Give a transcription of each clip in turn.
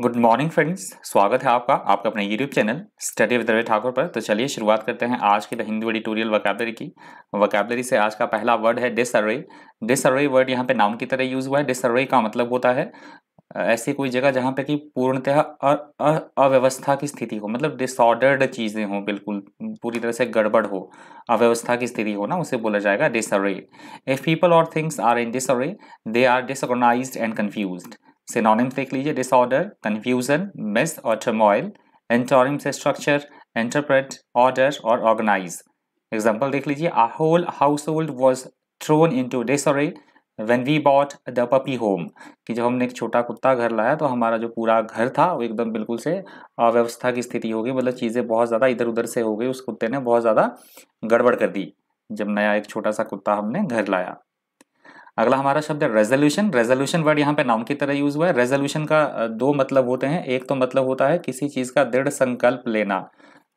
Good morning friends स्वागत है आपका आपका अपने YouTube channel study with Ravi Thakur पर तो चलिए शुरुआत करते हैं आज के द हिंदू एडिटोरियल वकैबलरी की वकैबलरी से आज का पहला वर्ड है डिसर्वे डिसर्वे वर्ड यहाँ पे नाउन की तरह यूज़ हुआ है डिसर्वे का मतलब होता है ऐसी कोई जगह जहाँ पे कि पूर्णतः अव्यवस्था की स्थिति हो मतलब डिसऑर्डर्ड चीज़ें हों बिल्कुल पूरी तरह से गड़बड़ हो अव्यवस्था की स्थिति हो ना उसे बोला जाएगा डिसअरे इफ पीपल और things are in disarray they are disorganize and confused synonyms देख लीजिए डिसऑर्डर कन्फ्यूजन मिस और turmoil antonyms structure interpret order और ऑर्गेनाइज एग्जाम्पल देख लीजिए a whole household was thrown into disarray when we bought the puppy home कि जब हमने एक छोटा कुत्ता घर लाया तो हमारा जो पूरा घर था वो एकदम बिल्कुल से अव्यवस्था की स्थिति हो गई मतलब चीज़ें बहुत ज़्यादा इधर उधर से हो गई उस कुत्ते ने बहुत ज़्यादा गड़बड़ कर दी जब नया एक छोटा सा कुत्ता हमने घर लाया अगला हमारा शब्द है रेजोल्यूशन रेजोल्यूशन वर्ड यहाँ पे नाउन की तरह यूज हुआ है रेजोल्यूशन का दो मतलब होते हैं एक तो मतलब होता है किसी चीज़ का दृढ़ संकल्प लेना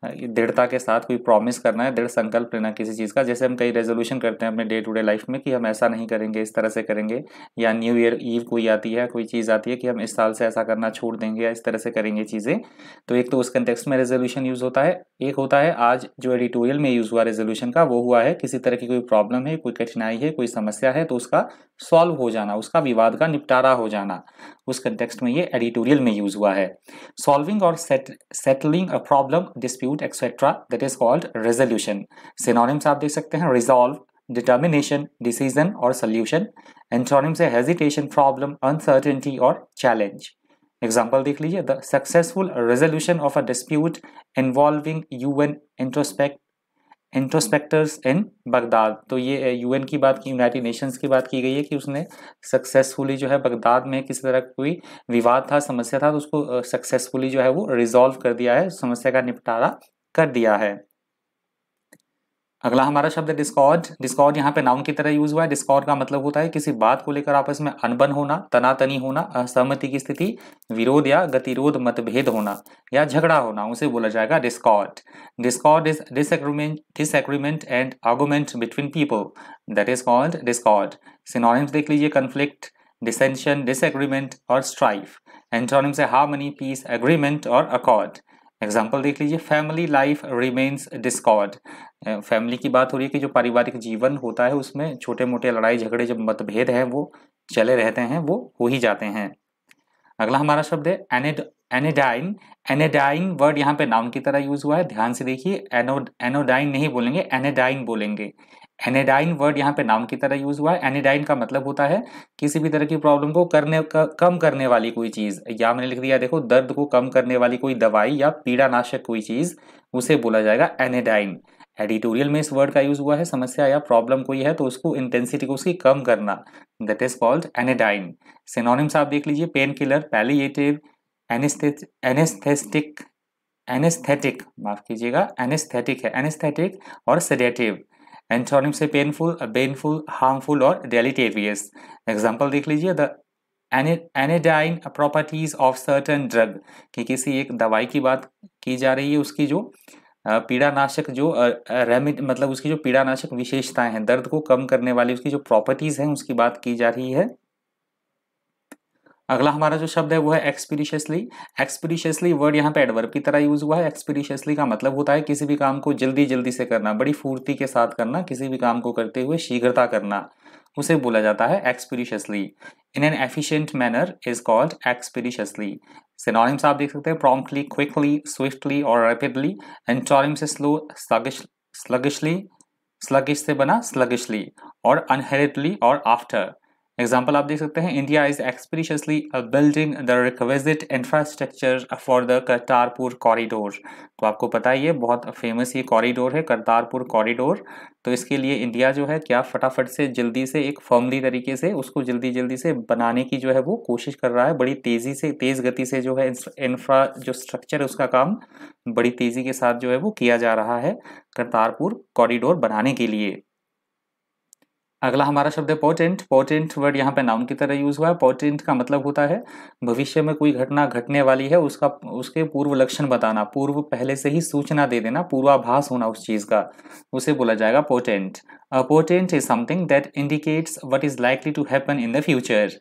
हाँ, दृढ़ता के साथ कोई प्रॉमिस करना है दृढ़ संकल्प लेना किसी चीज़ का जैसे हम कई रेजोल्यूशन करते हैं अपने डे टू डे लाइफ में कि हम ऐसा नहीं करेंगे इस तरह से करेंगे या न्यू ईयर ईव कोई आती है कोई चीज़ आती है कि हम इस साल से ऐसा करना छोड़ देंगे या इस तरह से करेंगे चीज़ें तो एक तो उस कंटेक्स में रेजोल्यूशन यूज़ होता है एक होता है आज जो एडिटोरियल में यूज़ हुआ रेजोल्यूशन का वो हुआ है किसी तरह की कोई प्रॉब्लम है कोई कठिनाई है कोई समस्या है तो उसका सॉल्व हो जाना उसका विवाद का निपटारा हो जाना उस कंटेक्सट में ये एडिटोरियल में यूज हुआ है सॉल्विंग और settling a problem dispute etcetera that is called resolution synonyms आप देख सकते हैं रिजॉल्व डिटर्मिनेशन डिसीजन और सोल्यूशन एंटोनिम्स है हेजिटेशन प्रॉब्लम अनसर्टेनिटी और चैलेंज एग्जाम्पल देख लीजिए the successful resolution of a dispute involving U N introspect introspectors in Baghdad तो ये यूएन eh, की बात की यूनाइटेड नेशंस की बात की गई है कि उसने सक्सेसफुली जो है बगदाद में किसी तरह कोई विवाद था समस्या था तो उसको सक्सेसफुली eh, जो है वो रिजॉल्व कर दिया है समस्या का निपटारा कर दिया है अगला हमारा शब्द है डिस्कॉर्ड डिस्कॉर्ड यहाँ पे नाउन की तरह यूज हुआ है डिस्कॉर्ड का मतलब होता है किसी बात को लेकर आपस में अनबन होना तनातनी होना असहमति की स्थिति विरोध या गतिरोध मतभेद होना या झगड़ा होना उसे बोला जाएगा डिस्कॉर्ड डिस्कॉर्ड इज डिसमेंट disagreement and argument between people that is called discord synonyms देख लीजिए कन्फ्लिक्ट डिसेंशन डिसएग्रीमेंट और स्ट्राइफ एंटोनिम्स है हार्मनी पीस एग्रीमेंट और अकॉर्ड एग्जाम्पल देख लीजिए family life remains discord family की बात हो रही है कि जो पारिवारिक जीवन होता है उसमें छोटे मोटे लड़ाई झगड़े जब मतभेद हैं वो चले रहते हैं वो हो ही जाते हैं अगला हमारा शब्द है एनेड एनेडाइन एनेडाइन वर्ड यहाँ पे नाउन की तरह यूज हुआ है ध्यान से देखिए एनो एनोडाइन नहीं बोलेंगे एनेडाइन बोलेंगे एनेडाइन वर्ड यहाँ पे नाम की तरह यूज हुआ है एनेडाइन का मतलब होता है किसी भी तरह की प्रॉब्लम को करने कम करने वाली कोई चीज़ या मैंने लिख दिया देखो दर्द को कम करने वाली कोई दवाई या पीड़ानाशक कोई चीज़ उसे बोला जाएगा एनेडाइन एडिटोरियल में इस वर्ड का यूज हुआ है समस्या या प्रॉब्लम कोई है तो उसको इंटेंसिटी को उसकी कम करना that is called anodyne synonyms आप देख लीजिए pain killer palliative anesthetic anesthetic माफ कीजिएगा एनेस्थेटिक है एनेस्थेटिक और सेडेटिव एंथोनिम से पेनफुल बेनफुल हार्मफुल और डेलीटेरियस एग्जाम्पल देख लीजिए the anodyne properties of certain drug कि किसी एक दवाई की बात की जा रही है उसकी जो uh, पीड़ानाशक जो रेमिड uh, uh, मतलब उसकी जो पीड़ानाशक विशेषताएं हैं दर्द को कम करने वाली उसकी जो प्रॉपर्टीज़ हैं उसकी बात की जा रही है अगला हमारा जो शब्द है वो है एक्सपीडिशियसली एक्सपीडिशियसली वर्ड यहाँ पे एडवर्ब की तरह यूज हुआ है एक्सपीडिशियसली का मतलब होता है किसी भी काम को जल्दी जल्दी से करना बड़ी फूर्ती के साथ करना किसी भी काम को करते हुए शीघ्रता करना उसे बोला जाता है expeditiously in an efficient manner is called expeditiously synonyms आप देख सकते हैं प्रॉम्प्टली क्विकली स्विफ्टली और रैपिडली एंटोनिम से स्लो स्लगिश स्लगिशली स्लगिश से बना स्लगिशली और अनहेरिटली और आफ्टर एग्जाम्पल आप देख सकते हैं India is expeditiously building the requisite infrastructure for the Kartarpur corridor तो आपको पता ही है बहुत फेमस ये कॉरिडोर है करतारपुर कॉरिडोर तो इसके लिए इंडिया जो है क्या फटाफट से जल्दी से एक फर्मली तरीके से उसको जल्दी जल्दी से बनाने की जो है वो कोशिश कर रहा है बड़ी तेज़ी से तेज़ गति से जो है इंफ्रा जो स्ट्रक्चर है उसका काम बड़ी तेज़ी के साथ जो है वो किया जा रहा है करतारपुर कॉरिडोर बनाने के लिए अगला हमारा शब्द है पोटेंट पोटेंट वर्ड यहाँ पे नाउन की तरह यूज हुआ है पोटेंट का मतलब होता है भविष्य में कोई घटना घटने वाली है उसका उसके पूर्व लक्षण बताना पूर्व पहले से ही सूचना दे देना पूर्वाभास होना उस चीज़ का उसे बोला जाएगा portent a is something that indicates what is likely to happen in the future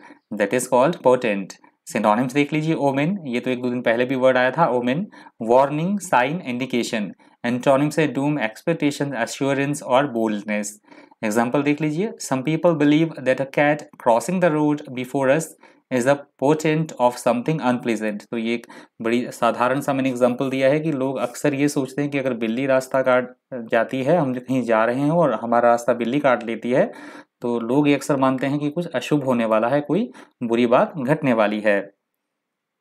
that is called portent synonyms देख लीजिए ओमेन ये तो एक दो दिन पहले भी वर्ड आया था omen warning sign indication antonyms है डूम एक्सपेक्टेशन एश्योरेंस और बोल्डनेस एग्जाम्पल देख लीजिए some people believe that a cat crossing the road before us is a portent of something unpleasant तो ये एक बड़ी साधारण सा मैंने एग्जाम्पल दिया है कि लोग अक्सर ये सोचते हैं कि अगर बिल्ली रास्ता काट जाती है हम कहीं जा रहे हैं और हमारा रास्ता बिल्ली काट लेती है तो लोग ये अक्सर मानते हैं कि कुछ अशुभ होने वाला है कोई बुरी बात घटने वाली है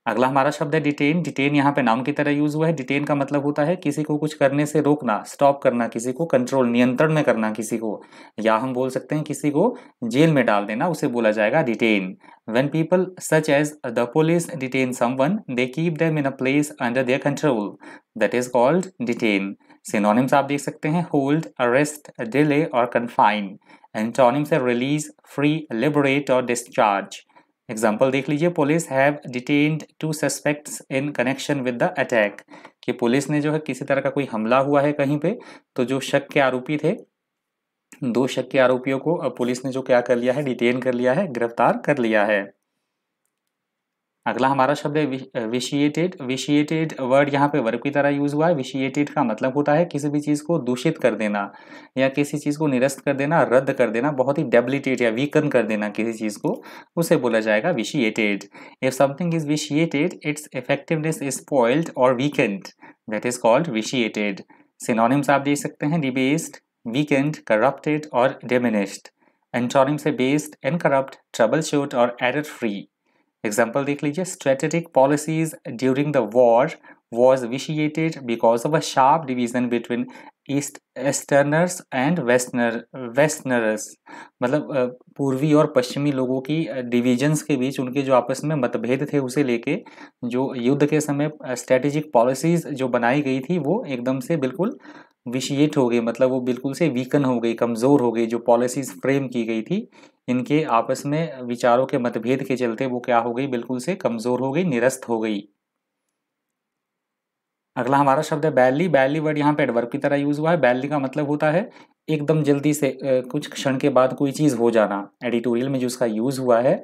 अगला हमारा शब्द है डिटेन डिटेन यहाँ पे नाम की तरह यूज हुआ है डिटेन का मतलब होता है किसी को कुछ करने से रोकना स्टॉप करना किसी को कंट्रोल नियंत्रण में करना किसी को या हम बोल सकते हैं किसी को जेल में डाल देना उसे बोला जाएगा detain when people such as the police detain one they keep them in a place under their control that is called detain synonyms आप देख सकते हैं होल्ड अरेस्ट डिले और कन्फाइन एंटोनिम्स है रिलीज फ्री लिबरेट और discharge example देख लीजिए police have detained two suspects in connection with the attack कि पुलिस ने जो है किसी तरह का कोई हमला हुआ है कहीं पे तो जो शक के आरोपी थे दो शक के आरोपियों को पुलिस ने जो क्या कर लिया है डिटेन कर लिया है गिरफ्तार कर लिया है अगला हमारा शब्द है विशिएटेड विशिएटेड वर्ड यहाँ पे वर्ब की तरह यूज हुआ है विशिएटेड का मतलब होता है किसी भी चीज़ को दूषित कर देना या किसी चीज़ को निरस्त कर देना रद्द कर देना बहुत ही डेबिलिटेड या वीकन कर देना किसी चीज़ को उसे बोला जाएगा vitiated if something is vitiated its effectiveness is spoiled और weakened that is called vitiated synonyms आप देख सकते हैं डिबेस्ड वीकेंड करप्टेड और डेमिनिस्ड एंटोनिम्स से based and corrupt troubleshoot और एरर फ्री एग्जाम्पल देख लीजिए strategic policies during the war was vitiated because of a sharp division between east easterners and westerner westerners मतलब पूर्वी और पश्चिमी लोगों की डिवीजन्स के बीच उनके जो आपस में मतभेद थे उसे लेके जो युद्ध के समय स्ट्रेटेजिक पॉलिसीज जो बनाई गई थी वो एकदम से बिल्कुल विशिएट हो गई मतलब वो बिल्कुल से वीकन हो गई कमज़ोर हो गई जो पॉलिसीज़ फ्रेम की गई थी इनके आपस में विचारों के मतभेद के चलते वो क्या हो गई बिल्कुल से कमज़ोर हो गई निरस्त हो गई अगला हमारा शब्द है बैली बैली वर्ड यहाँ पे एडवर्ब की तरह यूज़ हुआ है बैली का मतलब होता है एकदम जल्दी से कुछ क्षण के बाद कोई चीज़ हो जाना एडिटोरियल में जो उसका यूज़ हुआ है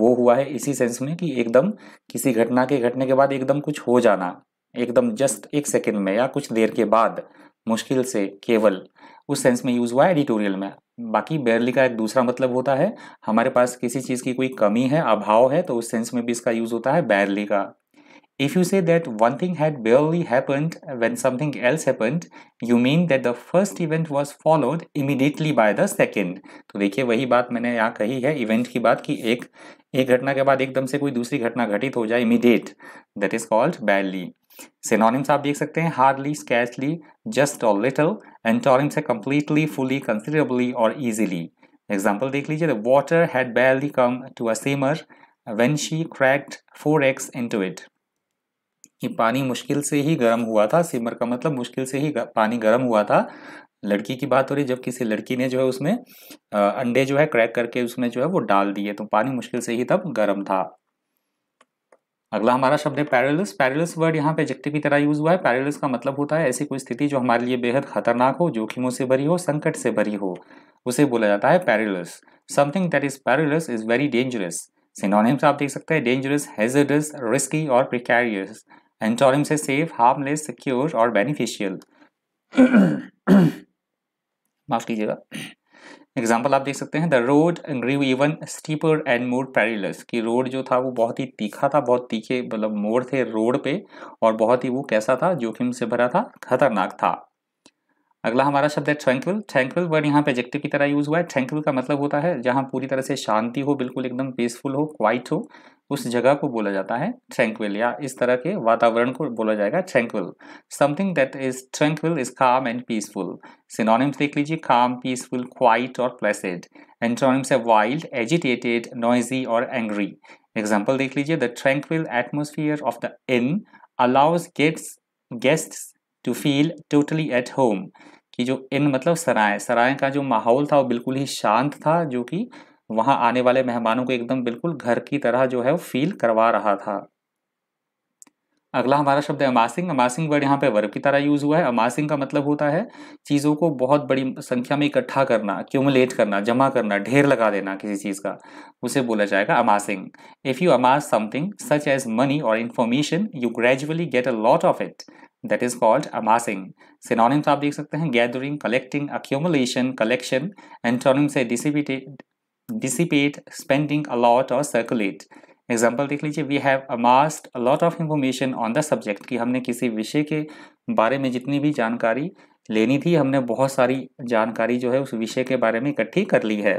वो हुआ है इसी सेंस में कि एकदम किसी घटना के घटने के बाद एकदम कुछ हो जाना एकदम जस्ट एक सेकेंड में या कुछ देर के बाद मुश्किल से केवल उस सेंस में यूज़ हुआ है एडिटोरियल में बाकी बेरली का एक दूसरा मतलब होता है हमारे पास किसी चीज़ की कोई कमी है अभाव है तो उस सेंस में भी इसका यूज़ होता है बैरली का If you say that one thing had barely happened when something else happened, you mean that the first event was followed immediately by the second. तो देखिए वही बात मैंने यहाँ कही है इवेंट की बात कि एक एक घटना के बाद एकदम से कोई दूसरी घटना घटित हो जाए immediate that is called badly synonyms आप देख सकते हैं हार्डली स्कैचली जस्ट और लिटल एंटोनिम्स है कम्प्लीटली फुली कंसिडरेबली और ईजिली एग्जाम्पल देख लीजिए the water had barely come to अमर when she cracked four eggs into it कि पानी मुश्किल से ही गर्म हुआ था सिमर का मतलब मुश्किल से ही पानी गर्म हुआ था लड़की की बात हो रही जब किसी लड़की ने जो है उसमें अंडे जो है क्रैक करके उसमें जो है वो डाल दिए तो पानी मुश्किल से ही तब गर्म था अगला हमारा शब्द है पैरलस पैरलस वर्ड यहाँ पे एडजेक्टिव की तरह यूज हुआ है पैरलस का मतलब होता है ऐसी कोई स्थिति जो हमारे लिए बेहद खतरनाक हो जोखिमों से भरी हो संकट से भरी हो उसे बोला जाता है perilous something that is perilous is very dangerous synonyms आप देख सकते हैं डेंजरस हेजडस रिस्की और प्रिकैरियस एंटोनिम्स है सेफ हार्मलेस सिक्योर और बेनिफिशियल माफ कीजिएगा एग्जाम्पल आप देख सकते हैं the road grew even steeper and more perilous कि रोड जो था वो बहुत ही तीखा था बहुत तीखे मतलब मोड़ थे रोड पे और बहुत ही वो कैसा था जोखिम से भरा था खतरनाक था अगला हमारा शब्द है ट्रैंक्विल ट्रैंक्विल वर्ड यहाँ पे एजेक्टिव की तरह यूज़ हुआ है ट्रैंक्विल का मतलब होता है जहाँ पूरी तरह से शांति हो बिल्कुल एकदम पीसफुल हो क्वाइट हो उस जगह को बोला जाता है ट्रैंक्विल या इस तरह के वातावरण को बोला जाएगा tranquil something that is tranquil is calm and peaceful synonyms देख लीजिए काम पीसफुल क्वाइट और प्लेसेड एंटोनिम्स है वाइल्ड एजिटेटेड नॉइजी और एंग्री एग्जाम्पल देख लीजिए the tranquil atmosphere of the inn allows gets guests to feel totally at home कि जो इन मतलब सराय सराय का जो माहौल था वो बिल्कुल ही शांत था जो कि वहाँ आने वाले मेहमानों को एकदम बिल्कुल घर की तरह जो है वो फील करवा रहा था अगला हमारा शब्द है अमासिंग अमासिंग वर्ड यहाँ पे वर्ब की तरह यूज़ हुआ है अमासिंग का मतलब होता है चीज़ों को बहुत बड़ी संख्या में इकट्ठा करना क्यूमुलेट करना जमा करना ढेर लगा देना किसी चीज़ का उसे बोला जाएगा amassing if you amass something such as money और information you gradually get a lot of it that is called amassing synonyms आप देख सकते हैं gathering collecting accumulation collection antonyms है डिसिपेटेड डिसिपेट स्पेंडिंग अलॉट और सर्कुलेट एग्जाम्पल देख लीजिए we have amassed a lot of information on the subject कि हमने किसी विषय के बारे में जितनी भी जानकारी लेनी थी हमने बहुत सारी जानकारी जो है उस विषय के बारे में इकट्ठी कर ली है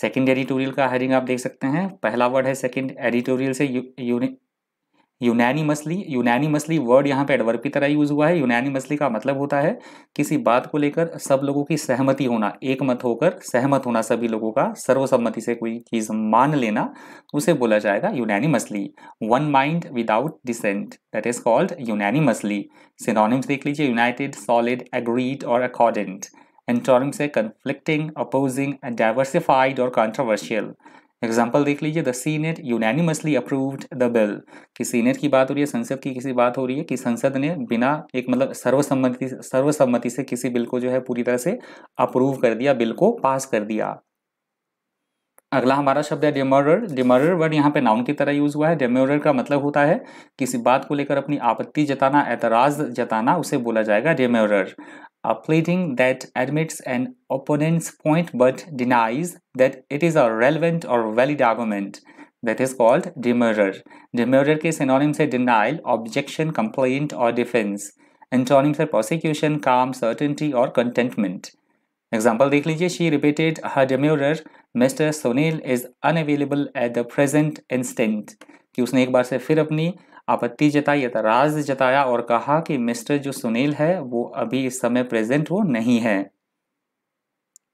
सेकेंड एडिटोरियल का हेडिंग आप देख सकते हैं पहला वर्ड है सेकेंड एडिटोरियल से यूनैनिमसली यूनैनिमसली वर्ड यहाँ पे एडवर्ब की तरह यूज़ हुआ है यूनैनिमसली का मतलब होता है किसी बात को लेकर सब लोगों की सहमति होना एक मत होकर सहमत होना सभी लोगों का सर्वसम्मति से कोई चीज़ मान लेना उसे बोला जाएगा unanimously one mind without dissent that is called unanimously synonyms देख लीजिए यूनाइटेड सॉलिड एग्रीड और अकॉर्डेंट एंटोनिम्स है कंफ्लिक्टिंग अपोजिंग डाइवर्सिफाइड और कॉन्ट्रोवर्शियल एग्जाम्पल देख लीजिए the senate unanimously approved the bill कि सीनेट की बात हो रही है संसद की किसी बात हो रही है कि संसद ने बिना एक मतलब सर्वसम्मति सर्वसम्मति से किसी बिल को जो है पूरी तरह से अप्रूव कर दिया बिल को पास कर दिया अगला हमारा शब्द है डेमोरर डेमोरर वर्ड यहाँ पे नाउन की तरह यूज हुआ है डेमोरर का मतलब होता है किसी बात को लेकर अपनी आपत्ति जताना एतराज जताना उसे बोला जाएगा डेमोरर a pleading that admits an opponent's point but denies that it is a relevant or valid argument that is called demurrer. Demurrer के synonym है denial, objection, complaint or defense. Antonyms are prosecution, calm, certainty or contentment. Example देख लीजिए she repeated her demurrer Mr. Sonil is unavailable at the present instant. कि उसने एक बार से फिर अपनी आपत्ति जताई एतराज जताया और कहा कि मिस्टर जो सुनील है वो अभी इस समय प्रेजेंट वो नहीं है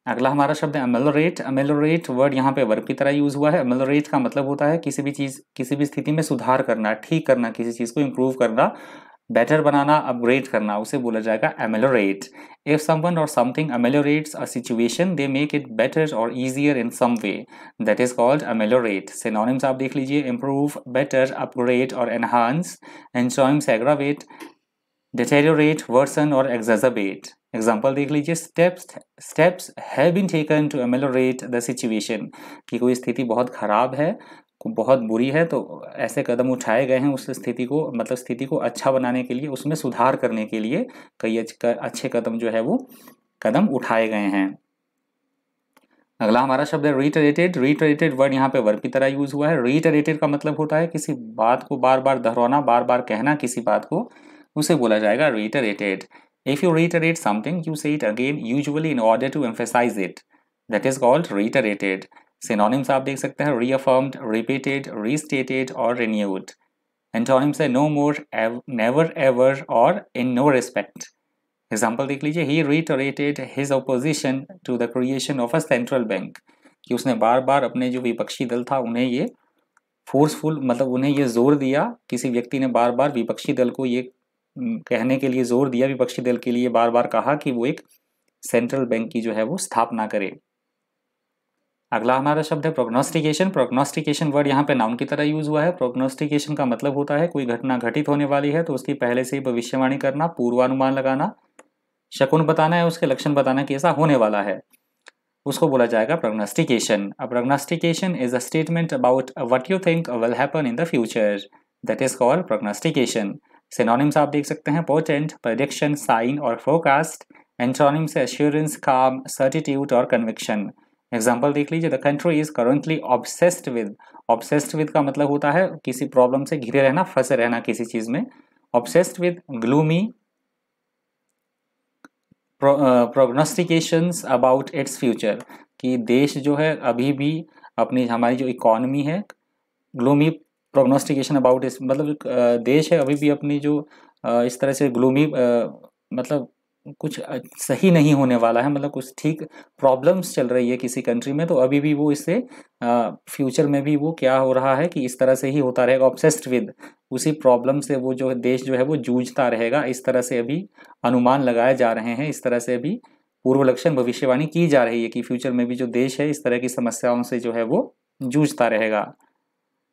अगला हमारा शब्द है अमेलोरेट अमेलोरेट वर्ड यहाँ पे वर्ब की तरह यूज़ हुआ है अमेलोरेट का मतलब होता है किसी भी चीज़ किसी भी स्थिति में सुधार करना ठीक करना किसी चीज़ को इम्प्रूव करना बेटर बनाना अपग्रेड करना उसे बोला जाएगा एमेलोरेट इफ समवन और something ameliorates a situation they make it better और easier in some way that is called ameliorate synonyms आप देख लीजिए इम्प्रूव बेटर अपग्रेड और enhance antonyms aggravate deteriorate worsen और एग्जेबेट एग्जाम्पल देख लीजिए steps steps have been taken to ameliorate the situation कि कोई स्थिति बहुत ख़राब है बहुत बुरी है तो ऐसे कदम उठाए गए हैं उस स्थिति को मतलब स्थिति को अच्छा बनाने के लिए उसमें सुधार करने के लिए कई अच्छे कदम जो है वो कदम उठाए गए हैं अगला हमारा शब्द है रिटरेटेड रिटरेटेड वर्ड यहाँ पे वर्ब की तरह यूज हुआ है रिटरेटेड का मतलब होता है किसी बात को बार बार दोहराना बार बार कहना किसी बात को उसे बोला जाएगा reiterated if you reiterate something you say it again usually in order to emphasize it that is called reiterated synonyms आप देख सकते हैं रीअफर्म्ड रिपीटेड रीस्टेटेड और रिन्यूड एंटोनिम्स है नो मोर नेवर एवर और इन नो रिस्पेक्ट एग्जाम्पल देख लीजिए he reiterated his opposition to the creation of a central bank कि उसने बार बार अपने जो विपक्षी दल था उन्हें ये फोर्सफुल मतलब उन्हें ये जोर दिया किसी व्यक्ति ने बार बार विपक्षी दल को ये कहने के लिए जोर दिया विपक्षी दल के लिए बार बार कहा कि वो एक सेंट्रल बैंक की जो है वो स्थापना करे अगला हमारा शब्द है प्रोग्नोस्टिकेशन प्रोग्नोस्टिकेशन वर्ड यहाँ पे नाउन की तरह यूज हुआ है प्रोग्नोस्टिकेशन का मतलब होता है कोई घटना घटित होने वाली है तो उसकी पहले से ही भविष्यवाणी करना पूर्वानुमान लगाना शकुन बताना है उसके लक्षण बताना कि ऐसा होने वाला है उसको बोला जाएगा prognostication a prognostication is a statement about what you think will happen in the future that is called prognostication synonyms आप देख सकते हैं पोर्टेंट प्रोडिक्शन साइन और forecast antonyms assurance calm certitude और कन्विक्शन एग्जाम्पल देख लीजिए the country is currently obsessed with obsessed with का मतलब होता है किसी प्रॉब्लम से घिरे रहना फंसे रहना किसी चीज में obsessed with gloomy prognostications about its future कि देश जो है अभी भी अपनी हमारी जो इकोनमी है ग्लूमी प्रोग्नोस्टिकेशन अबाउट इस मतलब देश है अभी भी अपनी जो इस तरह से ग्लूमी मतलब कुछ सही नहीं होने वाला है मतलब कुछ ठीक प्रॉब्लम्स चल रही है किसी कंट्री में तो अभी भी वो इससे फ्यूचर में भी वो क्या हो रहा है कि इस तरह से ही होता रहेगा ऑब्सेस्ड विद उसी प्रॉब्लम से वो जो देश जो है वो जूझता रहेगा इस तरह से अभी अनुमान लगाए जा रहे हैं इस तरह से अभी पूर्व लक्षण भविष्यवाणी की जा रही है कि फ्यूचर में भी जो देश है इस तरह की समस्याओं से जो है वो जूझता रहेगा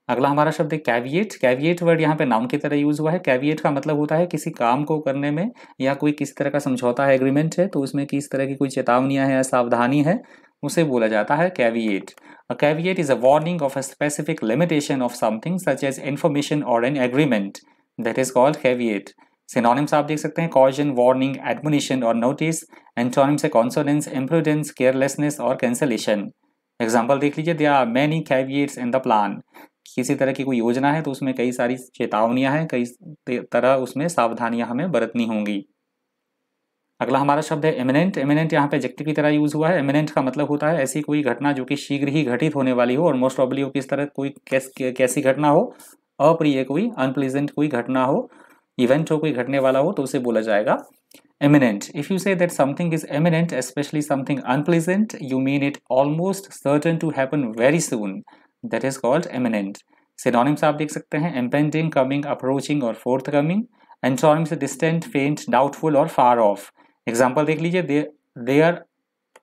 अगला हमारा शब्द है कैवियट कैवियट वर्ड यहाँ पे नाउन की तरह यूज़ हुआ है कैवियट का मतलब होता है किसी काम को करने में या कोई किसी तरह का समझौता है एग्रीमेंट है तो उसमें किस तरह की कोई चेतावनियाँ हैं या सावधानी है उसे बोला जाता है caveat a caveat is a warning of a specific limitation of something such as information और an agreement that is called caveat synonyms आप देख सकते हैं कॉजन वार्निंग एडमोनिशन और नोटिस एंटोनिम्स है कॉन्सोडेंस इम्प्रूडेंस केयरलेसनेस और कैंसलेशन एग्जाम्पल देख लीजिए there are many caveats in the plan किसी तरह की कोई योजना है तो उसमें कई सारी चेतावनियां हैं कई तरह उसमें सावधानियां हमें बरतनी होंगी अगला हमारा शब्द है एमिनेंट एमिनेंट यहाँ पे एजेक्टिव की तरह यूज हुआ है एमिनेंट का मतलब होता है ऐसी कोई घटना जो कि शीघ्र ही घटित होने वाली हो और मोस्ट ऑबली हो किस तरह कोई कैसी घटना हो अप्रिय कोई अनप्लीजेंट कोई घटना हो इवेंट हो कोई घटने वाला हो तो उसे बोला जाएगा imminent if you say that something is imminent especially something unpleasant you mean it almost certain to happen very soon that is called imminent synonyms आप देख सकते हैं एम्पेंडिंग कमिंग अप्रोचिंग और forthcoming antonyms distant faint doubtful और far off example देख लीजिए there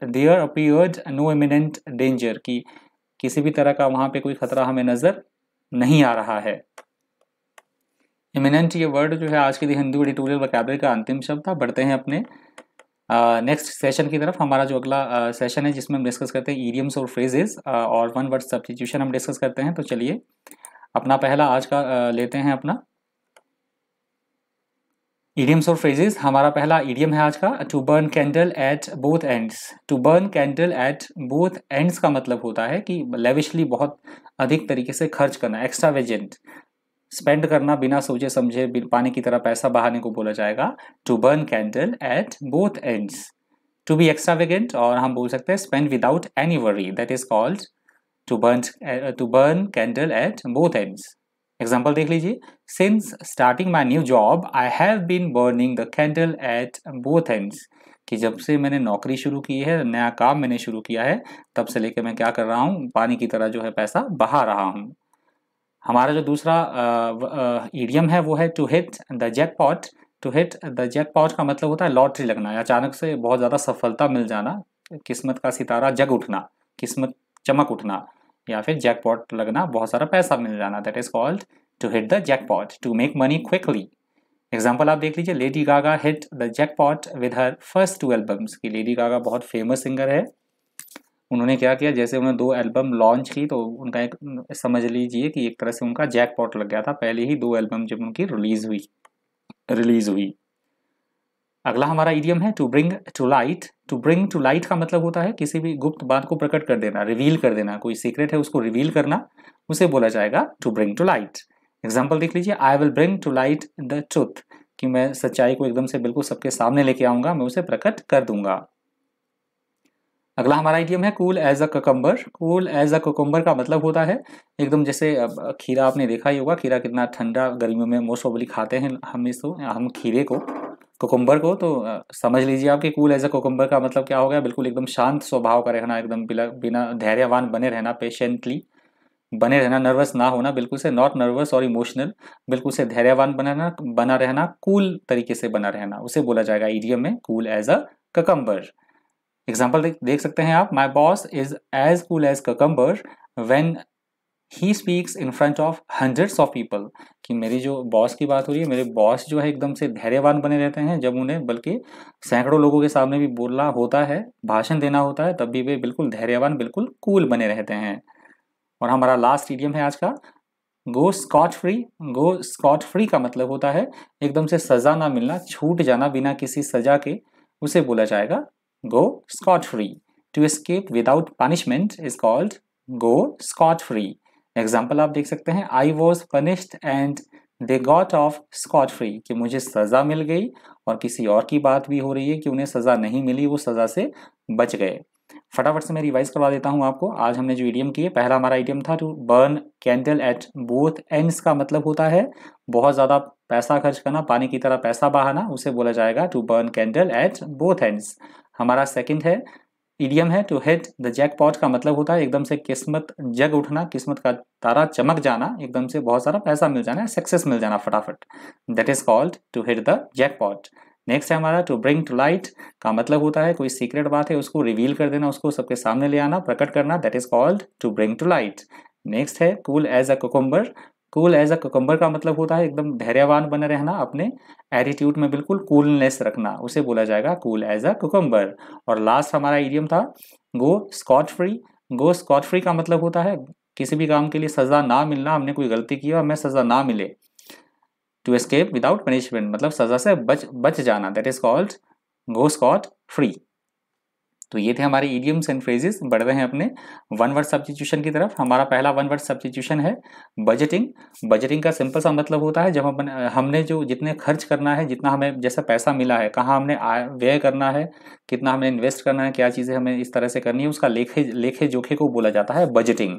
there appeared no imminent danger की किसी भी तरह का वहां पे कोई खतरा हमें नज़र नहीं आ रहा है इमिनेंट ये वर्ड जो है आज के दिन हिंदू एडिटोरियल वकैबरी का अंतिम शब्द था बढ़ते हैं अपने नेक्स्ट uh, सेशन की तरफ हमारा जो अगला सेशन uh, है जिसमें हम डिस्कस करते हैं ईडियम्स और फ्रेजेस uh, और वन वर्ड सब्सटीट्यूशन हम डिस्कस करते हैं तो चलिए अपना पहला आज का uh, लेते हैं अपना ईडियम्स और फ्रेजेस हमारा पहला ईडियम है आज का to burn candle at both ends to burn candle at both ends का मतलब होता है कि लेविशली बहुत अधिक तरीके से खर्च करना एक्स्ट्रा वेजेंट स्पेंड करना बिना सोचे समझे पानी की तरह पैसा बहाने को बोला जाएगा to burn candle at both ends to be extravagant और हम बोल सकते हैं spend without any worry that is called to burn to burn candle at both ends example देख लीजिए since starting my new job I have been burning the candle at both ends कि जब से मैंने नौकरी शुरू की है नया काम मैंने शुरू किया है तब से लेकर मैं क्या कर रहा हूँ पानी की तरह जो है पैसा बहा रहा हूँ हमारा जो दूसरा ईडियम है वो है to hit the jackpot to hit the jackpot का मतलब होता है लॉटरी लगना अचानक से बहुत ज़्यादा सफलता मिल जाना किस्मत का सितारा जग उठना किस्मत चमक उठना या फिर जैक पॉट लगना बहुत सारा पैसा मिल जाना that is called to hit the jackpot to make money quickly example आप देख लीजिए Lady Gaga hit the jackpot with her first two albums की लेडी गागा बहुत फेमस सिंगर है उन्होंने क्या किया जैसे उन्होंने दो एल्बम लॉन्च की तो उनका एक समझ लीजिए कि एक तरह से उनका जैकपॉट लग गया था पहले ही दो एल्बम जब उनकी रिलीज हुई रिलीज हुई अगला हमारा इडियम है to bring to light to bring to light का मतलब होता है किसी भी गुप्त बात को प्रकट कर देना रिवील कर देना कोई सीक्रेट है उसको रिवील करना उसे बोला जाएगा to bring to light example देख लीजिए I will bring to light the truth कि मैं सच्चाई को एकदम से बिल्कुल सबके सामने लेके आऊंगा मैं उसे प्रकट कर दूंगा अगला हमारा आइडियम है cool as a cucumber cool as a cucumber का मतलब होता है एकदम जैसे खीरा आपने देखा ही होगा खीरा कितना ठंडा गर्मियों में मोस्ट ऑबली खाते हैं हम इसको हम खीरे को कोकुम्बर को तो समझ लीजिए आपके कूल एज अ कोकम्बर का मतलब क्या हो गया बिल्कुल एकदम शांत स्वभाव का रहना एकदम बिना धैर्यवान बने रहना पेशेंटली बने रहना नर्वस ना होना बिल्कुल से नॉट नर्वस और इमोशनल बिल्कुल से धैर्यवान बनाना बना रहना कूल तरीके से बना रहना उसे बोला जाएगा ईडीएम में cool as a cucumber example देख सकते हैं आप my boss is as cool as cucumber when he speaks in front of hundreds of people कि मेरी जो बॉस की बात हो रही है मेरे बॉस जो है एकदम से धैर्यवान बने रहते हैं जब उन्हें बल्कि सैकड़ों लोगों के सामने भी बोलना होता है भाषण देना होता है तब भी वे बिल्कुल धैर्यवान बिल्कुल कूल बने रहते हैं और हमारा लास्ट ईडियम है आज का go scot free go scot free का मतलब होता है एकदम से सज़ा ना मिलना छूट जाना बिना किसी सज़ा के उसे बोला जाएगा go scot-free. To escape without punishment is called go scot-free. Example आप देख सकते हैं I was punished and they got off scot free ki मुझे सज़ा मिल गई और किसी और की बात भी हो रही है कि उन्हें सज़ा नहीं मिली वो सज़ा से बच गए फटाफट से मैं रिवाइज करवा देता हूँ आपको आज हमने जो आइडियम किए पहला हमारा आइडियम था to burn candle at both ends का मतलब होता है बहुत ज़्यादा पैसा खर्च करना पानी की तरह पैसा बहाना उसे बोला जाएगा to burn candle at both ends हमारा सेकंड है इडियम है टू हिट द जैकपॉट का मतलब होता है एकदम से किस्मत जग उठना किस्मत का तारा चमक जाना एकदम से बहुत सारा पैसा मिल जाना सक्सेस मिल जाना फटाफट that is called to hit the jackpot next है हमारा टू ब्रिंग टू लाइट का मतलब होता है कोई सीक्रेट बात है उसको रिवील कर देना उसको सबके सामने ले आना प्रकट करना that is called to bring to light next है cool as a cucumber cool as a cucumber का मतलब होता है एकदम धैर्यवान बने रहना अपने एटीट्यूड में बिल्कुल कूलनेस रखना उसे बोला जाएगा कूल एज अ कोकम्बर और लास्ट हमारा एडियम था go scot free go scot free का मतलब होता है किसी भी काम के लिए सज़ा ना मिलना हमने कोई गलती की और हमें सज़ा ना मिले टू एस्केप विदाउट पनिशमेंट मतलब सज़ा से बच बच जाना that is called go scot free तो ये थे हमारे ईडियम्स एंड फ्रेजेस बढ़ रहे हैं अपने वन वर्ड सब्सटीट्यूशन की तरफ हमारा पहला वन वर्ड सब्सटीट्यूशन है बजटिंग बजटिंग का सिंपल सा मतलब होता है जब हम हमने जो जितने खर्च करना है जितना हमें जैसा पैसा मिला है कहाँ हमने व्यय करना है कितना हमें इन्वेस्ट करना है क्या चीज़ें हमें इस तरह से करनी है उसका लेखे लेखे जोखे को बोला जाता है बजटिंग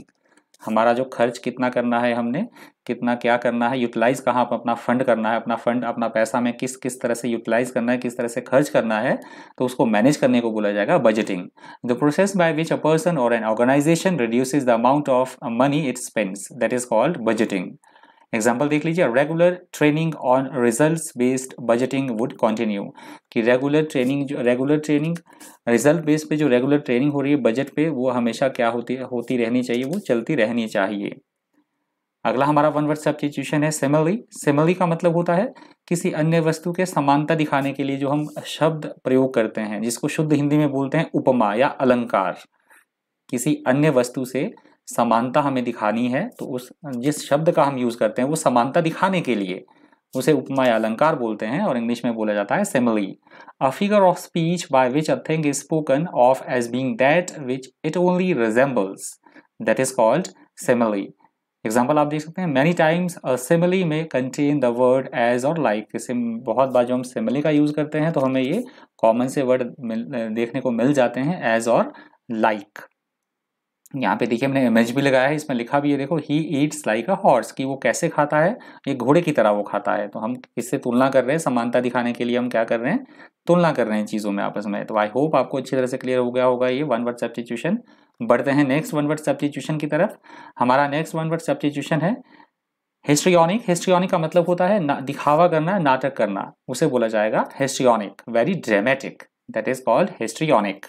हमारा जो खर्च कितना करना है हमने कितना क्या करना है यूटिलाइज कहाँ पर अपना फंड करना है अपना फंड अपना पैसा में किस किस तरह से यूटिलाइज करना है किस तरह से खर्च करना है तो उसको मैनेज करने को बोला जाएगा budgeting the process by which a person और an organization reduces the amount of money it spends that is called budgeting example देख लीजिए regular training on result based budgeting would continue कि रेगुलर ट्रेनिंग जो regular training result based पे जो regular training हो रही है बजट पे वो हमेशा क्या होती होती रहनी चाहिए वो चलती रहनी चाहिए अगला हमारा वन वर्ड सब्सटीट्यूशन है सिमिली सिमिली का मतलब होता है किसी अन्य वस्तु के समानता दिखाने के लिए जो हम शब्द प्रयोग करते हैं जिसको शुद्ध हिंदी में बोलते हैं उपमा या अलंकार किसी अन्य वस्तु से समानता हमें दिखानी है तो उस जिस शब्द का हम यूज़ करते हैं वो समानता दिखाने के लिए उसे उपमा या अलंकार बोलते हैं और इंग्लिश में बोला जाता है simile a figure of speech by which a thing is spoken of as being that which it only resembles that is called simile example आप देख सकते हैं मैनी टाइम्स अ सिमली में कंटेन द वर्ड एज और like जैसे बहुत बार जो हम सिमली का यूज़ करते हैं तो हमें ये कॉमन से वर्ड देखने को मिल जाते हैं एज और लाइक like. यहाँ पे देखिए मैंने इमेज भी लगाया है इसमें लिखा भी है देखो he eats like a horse कि वो कैसे खाता है ये घोड़े की तरह वो खाता है तो हम इससे तुलना कर रहे हैं समानता दिखाने के लिए हम क्या कर रहे हैं तुलना कर रहे हैं चीज़ों में आपस में तो आई होप आपको अच्छी तरह से क्लियर हो गया होगा ये वन वर्ड सब्सटीट्यूशन बढ़ते हैं नेक्स्ट वन वर्ड सब्सटीट्यूशन की तरफ हमारा नेक्स्ट वन वर्ड सब्सटीट्यूशन है हिस्ट्रियनिक हिस्ट्रियनिक का मतलब होता है दिखावा करना नाटक करना उसे बोला जाएगा histrionic very dramatic that is called histrionic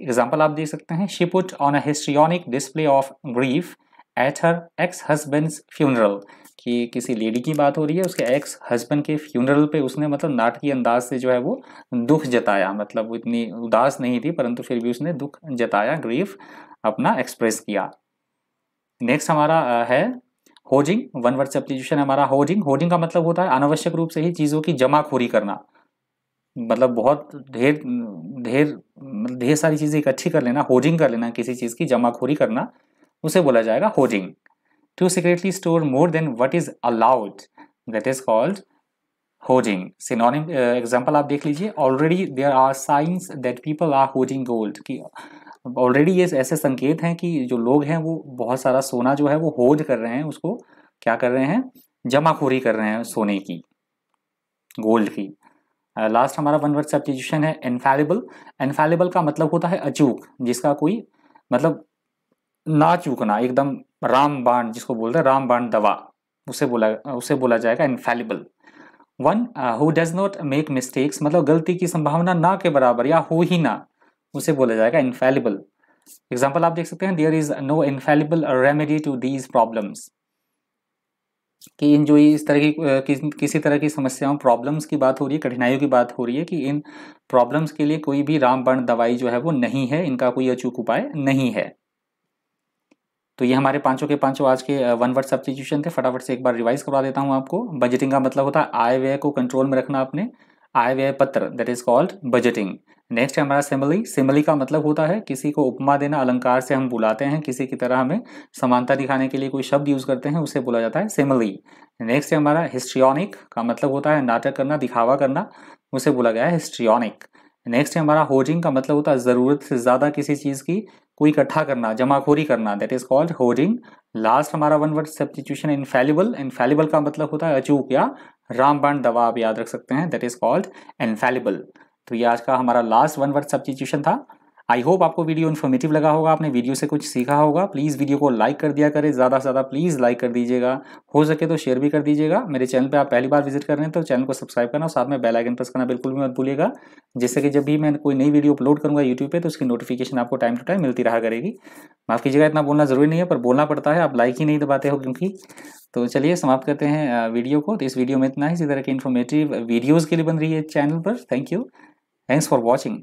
example आप देख सकते हैं she put on a histrionic display of grief at her ex husband's funeral कि किसी लेडी की बात हो रही है उसके एक्स हस्बैंड के फ्यूनरल पे उसने मतलब नाटकीय अंदाज से जो है वो दुख जताया मतलब वो इतनी उदास नहीं थी परंतु फिर भी उसने दुख जताया ग्रीफ अपना एक्सप्रेस किया नेक्स्ट हमारा है होजिंग वन वर्ड सब्सटीट्यूशन हमारा होजिंग होजिंग का मतलब होता है अनावश्यक रूप से ही चीज़ों की जमाखोरी करना मतलब बहुत ढेर ढेर मतलब ढेर सारी चीज़ें इकट्ठी कर लेना होजिंग कर लेना किसी चीज़ की जमाखोरी करना उसे बोला जाएगा hoarding to secretly store more than what is allowed that is called hoarding synonym example आप देख लीजिए already there are signs that people are hoarding gold कि ऑलरेडी ये ऐसे संकेत हैं कि जो लोग हैं वो बहुत सारा सोना जो है वो होज कर रहे हैं उसको क्या कर रहे हैं जमाखोरी कर रहे हैं सोने की गोल्ड की लास्ट uh, हमारा वन वर्ड सब्सटीट्यूशन है इनफेलिबल इनफेलेबल का मतलब होता है अचूक जिसका कोई मतलब ना चूकना एकदम राम बाण जिसको बोलते हैं राम बाण दवा उसे बोला उसे बोला जाएगा infallible one who does not make mistakes मतलब गलती की संभावना ना के बराबर या हो ही ना उसे बोला जाएगा इनफेलिबल एग्जाम्पल आप देख सकते हैं there is no infallible remedy to these problems कि इन जो इस तरह की कि, किसी तरह की समस्याओं प्रॉब्लम्स की बात हो रही है कठिनाइयों की बात हो रही है कि इन प्रॉब्लम्स के लिए कोई भी रामबर्ण दवाई जो है वो नहीं है इनका कोई अचूक उपाय नहीं है तो ये हमारे पांचों के पांचों आज के वन वर्ड सब्सिट्यूशन थे फटाफट से एक बार रिवाइज करवा देता हूँ आपको बजटिंग का मतलब होता है आय व्यय को कंट्रोल में रखना अपने आय व्यय पत्र that is called budgeting next है हमारा सिमली सिमली का मतलब होता है किसी को उपमा देना अलंकार से हम बुलाते हैं किसी की तरह हमें समानता दिखाने के लिए कोई शब्द यूज करते हैं उसे बोला जाता है सिमली नेक्स्ट है हमारा हिस्ट्रियनिक का मतलब होता है नाटक करना दिखावा करना उसे बोला गया है हिस्ट्रियनिक नेक्स्ट है हमारा होर्डिंग का मतलब होता है ज़रूरत से ज़्यादा किसी चीज़ की कोई इकट्ठा करना जमाखोरी करना that is called hoarding last हमारा one word substitution infallible infallible का मतलब होता है अचूक या रामबाण दवा आप याद रख सकते हैं दैट इज कॉल्ड एनफेलिबल तो ये आज का हमारा लास्ट वन वर्ड सब्सटीट्यूशन था आई होप आपको वीडियो इन्फॉर्मेटिव लगा होगा आपने वीडियो से कुछ सीखा होगा प्लीज़ वीडियो को लाइक कर दिया करें ज़्यादा से ज़्यादा प्लीज़ लाइक कर दीजिएगा हो सके तो शेयर भी कर दीजिएगा मेरे चैनल पे आप पहली बार विजिट कर रहे हैं तो चैनल को सब्सक्राइब करना और साथ में बेल आइकन प्रेस करना बिल्कुल भी मत भूलिएगा जिससे कि जब भी मैं कोई नई वीडियो अपलोड करूँगा यूट्यूब पर तो उसकी नोटिफिकेशन आपको टाइम टू टाइम मिलती रहा करेगी माफ़ कीजिएगा इतना बोलना ज़रूरी नहीं है पर बोलना पड़ता है आप लाइक ही नहीं दबाते हो क्योंकि तो चलिए समाप्त करते हैं वीडियो को तो इस वीडियो में इतना ही इसी तरह के इन्फॉर्मेटिव वीडियोज़ के लिए बन रही है चैनल पर thank you thanks for watching